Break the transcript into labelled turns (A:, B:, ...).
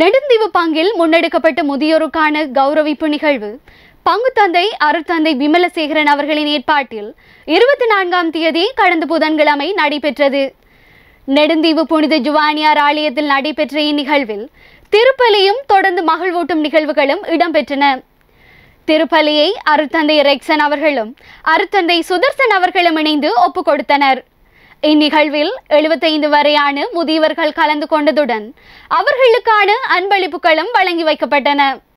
A: நெடுந்தீவு பங்கில் முன்னெடுக்கப்பட்ட முதியோருக்கான கௌரவிப்பு நிகழ்வு பங்குத்தந்தை அருட்தந்தை விமலசேகரன் அவர்களின் ஏற்பாட்டில் இருபத்தி நான்காம் தேதி கடந்த புதன்கிழமை நடைபெற்றது நெடுந்தீவு புனித ஜுவானியார் ஆலயத்தில் நடைபெற்ற இந்நிகழ்வில் திருப்பலியும் தொடர்ந்து மகிழ்வூட்டும் நிகழ்வுகளும் இடம்பெற்றன திருப்பலியை அருட்தந்தை ரெக்சன் அவர்களும் அருட்தந்தை சுதர்சன் அவர்களும் இணைந்து ஒப்புக் கொடுத்தனர் இந்நிகழ்வில் எழுபத்தைந்து வரையான முதியவர்கள் கலந்து கொண்டதுடன் அவர்களுக்கான அன்பளிப்புகளும் வழங்கி வைக்கப்பட்டன